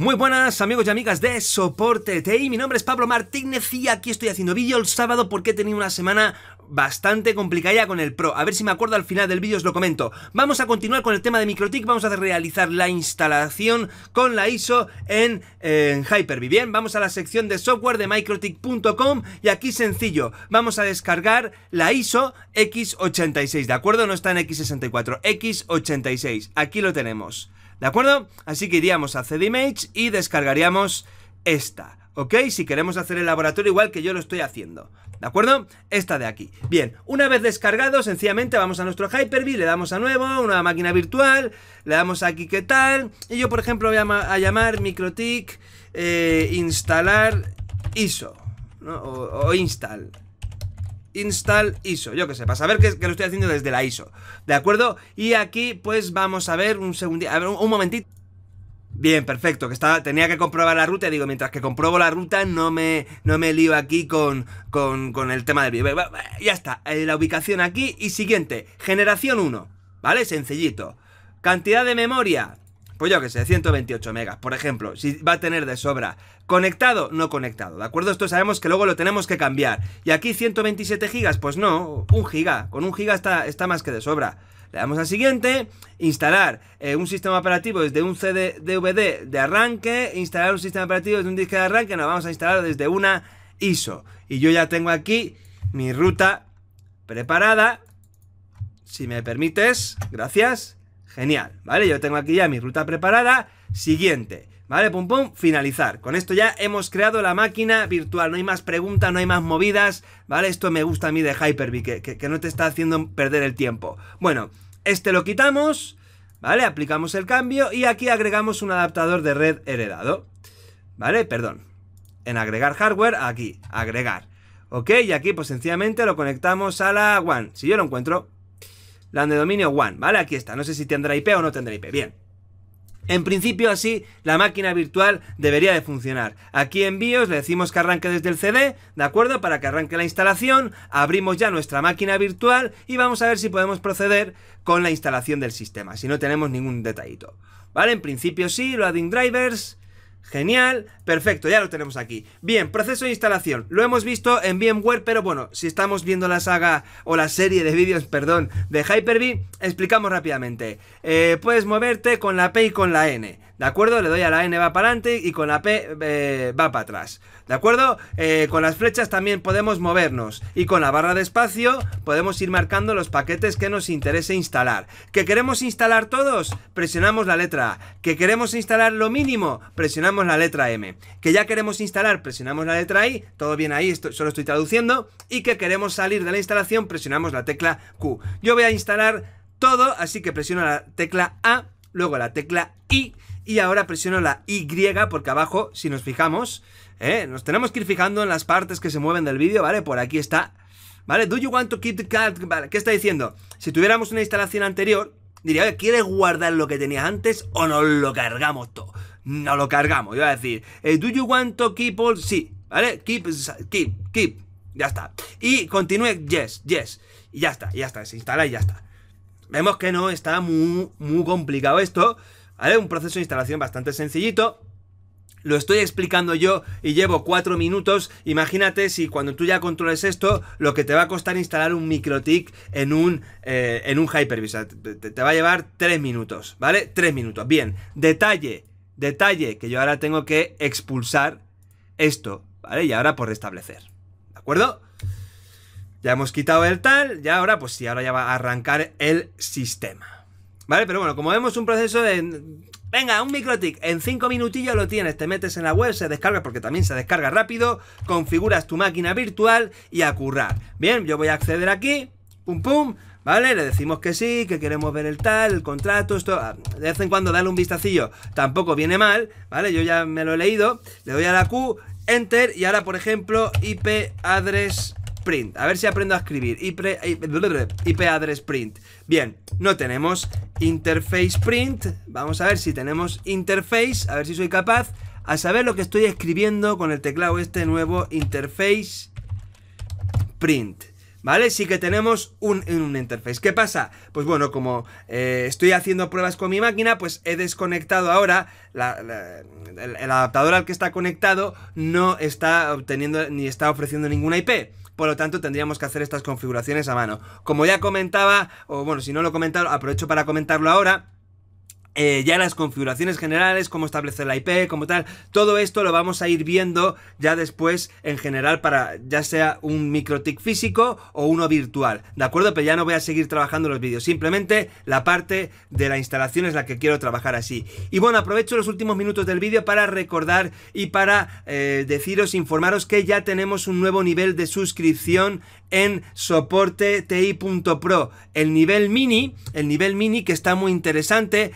Muy buenas amigos y amigas de Soporte TI, mi nombre es Pablo Martínez y aquí estoy haciendo vídeo el sábado porque he tenido una semana bastante complicada con el Pro. A ver si me acuerdo al final del vídeo os lo comento. Vamos a continuar con el tema de MikroTik, vamos a realizar la instalación con la ISO en, en Hyper-V. Bien, vamos a la sección de software de microtic.com y aquí sencillo, vamos a descargar la ISO X86, ¿de acuerdo? No está en X64, X86. Aquí lo tenemos. ¿De acuerdo? Así que iríamos a CDimage y descargaríamos esta. ¿Ok? Si queremos hacer el laboratorio igual que yo lo estoy haciendo. ¿De acuerdo? Esta de aquí. Bien, una vez descargado, sencillamente vamos a nuestro Hyper-V, le damos a nuevo, una máquina virtual, le damos aquí qué tal, y yo por ejemplo voy a, llamar microtic eh, instalar ISO, o install install ISO, yo que sé, para saber que, que, lo estoy haciendo desde la ISO, ¿de acuerdo? Y aquí pues vamos a ver un segundito, a ver un, momentito. Bien, perfecto, que estaba, tenía que comprobar la ruta, digo, mientras que compruebo la ruta no me, no me lío aquí con, con, con el tema del Ya está, eh, la ubicación aquí y siguiente, generación 1, ¿vale? Sencillito. Cantidad de memoria, pues yo que sé, 128 megas, por ejemplo, si va a tener de sobra. ¿Conectado? No conectado, ¿de acuerdo? Esto sabemos que luego lo tenemos que cambiar. Y aquí 127 gigas, pues no, un giga, con un giga está, está más que de sobra. Le damos al siguiente, instalar eh, un sistema operativo desde un CD de arranque, instalar un sistema operativo desde un disco de arranque, nos vamos a instalar desde una ISO. Y yo ya tengo aquí mi ruta preparada. Si me permites, gracias. Genial, ¿vale? Yo tengo aquí ya mi ruta preparada. Siguiente, ¿vale? Pum pum, finalizar. Con esto ya hemos creado la máquina virtual. No hay más preguntas, no hay más movidas, ¿vale? Esto me gusta a mí de Hyper-V, que, no te está haciendo perder el tiempo. Bueno, este lo quitamos, ¿vale? Aplicamos el cambio y aquí agregamos un adaptador de red heredado. ¿Vale? Perdón. En agregar hardware, aquí, agregar. ¿Ok? Y aquí pues sencillamente lo conectamos a la WAN, si yo lo encuentro la de dominio One, ¿vale? Aquí está, no sé si tendrá IP o no tendrá IP, bien. En principio así la máquina virtual debería de funcionar. Aquí en BIOS le decimos que arranque desde el CD, ¿de acuerdo? Para que arranque la instalación, abrimos ya nuestra máquina virtual y vamos a ver si podemos proceder con la instalación del sistema, si no tenemos ningún detallito. ¿Vale? En principio sí, loading drivers, Genial, perfecto, ya lo tenemos aquí. Bien, proceso de instalación. Lo hemos visto en VMware, pero bueno, si estamos viendo la saga o la serie de vídeos, perdón, de Hyper-V, explicamos rápidamente. Eh, puedes moverte con la P y con la N. ¿De acuerdo? Le doy a la N va para adelante y con la P eh, va para atrás. ¿De acuerdo? Eh, con las flechas también podemos movernos y con la barra de espacio podemos ir marcando los paquetes que nos interese instalar. ¿Que queremos instalar todos? Presionamos la letra A. ¿Que queremos instalar lo mínimo? Presionamos la letra M. ¿Que ya queremos instalar? Presionamos la letra I. Todo bien ahí, esto, solo estoy traduciendo. Y que queremos salir de la instalación, presionamos la tecla Q. Yo voy a instalar todo, así que presiono la tecla A, luego la tecla I y ahora presiono la Y porque abajo, si nos fijamos, ¿eh? nos tenemos que ir fijando en las partes que se mueven del vídeo, ¿vale? Por aquí está, ¿vale? Do you want to keep the card? ¿qué está diciendo? Si tuviéramos una instalación anterior, diría, que ¿quieres guardar lo que tenías antes o nos lo cargamos todo? No lo cargamos, yo voy a decir, eh, ¿do you want to keep all? Sí, ¿vale? Keep, keep, keep, ya está. Y continúe, yes, yes, y ya está, ya está, se instala y ya está. Vemos que no está muy, muy complicado esto. Un proceso de instalación bastante sencillito. Lo estoy explicando yo y llevo cuatro minutos. Imagínate si cuando tú ya controles esto, lo que te va a costar instalar un microtic en un, eh, en un Hypervisor. Te, va a llevar tres minutos, ¿vale? tres minutos. Bien, detalle, detalle, que yo ahora tengo que expulsar esto, ¿vale? Y ahora por restablecer, ¿de acuerdo? Ya hemos quitado el tal, ya ahora, pues sí, ahora ya va a arrancar el sistema. ¿Vale? Pero bueno, como vemos, un proceso de. Venga, un microtic, en cinco minutillos lo tienes, te metes en la web, se descarga porque también se descarga rápido, configuras tu máquina virtual y a currar. Bien, yo voy a acceder aquí, pum pum, ¿Vale? Le decimos que sí, que queremos ver el tal, el contrato, esto. Ah, de vez en cuando darle un vistacillo tampoco viene mal, ¿vale? Yo ya me lo he leído. Le doy a la Q, Enter, y ahora, por ejemplo, IP address a ver si aprendo a escribir. IP, address print. Bien, no tenemos interface print. Vamos a ver si tenemos interface. A ver si soy capaz. A saber lo que estoy escribiendo con el teclado este nuevo interface print. ¿Vale? Sí que tenemos un, interface. ¿Qué pasa? Pues bueno, como eh, estoy haciendo pruebas con mi máquina, pues he desconectado ahora el, el, adaptador al que está conectado no está obteniendo ni está ofreciendo ninguna IP por lo tanto tendríamos que hacer estas configuraciones a mano. Como ya comentaba, o bueno, si no lo he comentado, aprovecho para comentarlo ahora. Eh, ya las configuraciones generales, cómo establecer la IP, como tal, todo esto lo vamos a ir viendo ya después en general para ya sea un microtic físico o uno virtual, ¿de acuerdo? Pero ya no voy a seguir trabajando los vídeos, simplemente la parte de la instalación es la que quiero trabajar así. Y bueno, aprovecho los últimos minutos del vídeo para recordar y para eh, deciros, informaros que ya tenemos un nuevo nivel de suscripción en soporte ti.pro, el nivel mini, el nivel mini que está muy interesante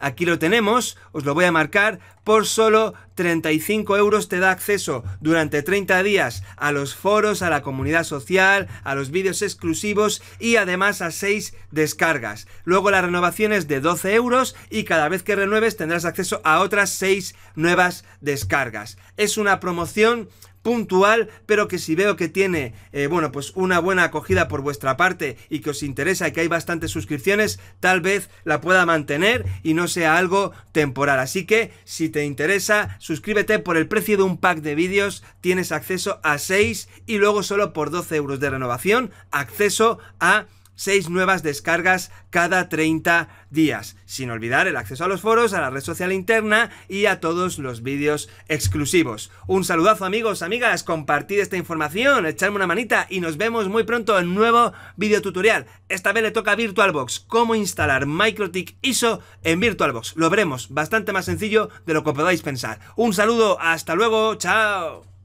Aquí lo tenemos, os lo voy a marcar, por solo 35 euros te da acceso durante 30 días a los foros, a la comunidad social, a los vídeos exclusivos y además a 6 descargas. Luego la renovación es de 12 euros y cada vez que renueves tendrás acceso a otras 6 nuevas descargas. Es una promoción puntual, pero que si veo que tiene, eh, bueno, pues una buena acogida por vuestra parte y que os interesa y que hay bastantes suscripciones, tal vez la pueda mantener y no sea algo temporal. Así que si te interesa, suscríbete por el precio de un pack de vídeos, tienes acceso a 6 y luego solo por 12 euros de renovación, acceso a 6 nuevas descargas cada 30 días, sin olvidar el acceso a los foros, a la red social interna y a todos los vídeos exclusivos. Un saludazo amigos, amigas, compartid esta información, echadme una manita y nos vemos muy pronto en nuevo tutorial. Esta vez le toca VirtualBox, cómo instalar MikroTik ISO en VirtualBox. Lo veremos, bastante más sencillo de lo que podáis pensar. Un saludo, hasta luego, chao.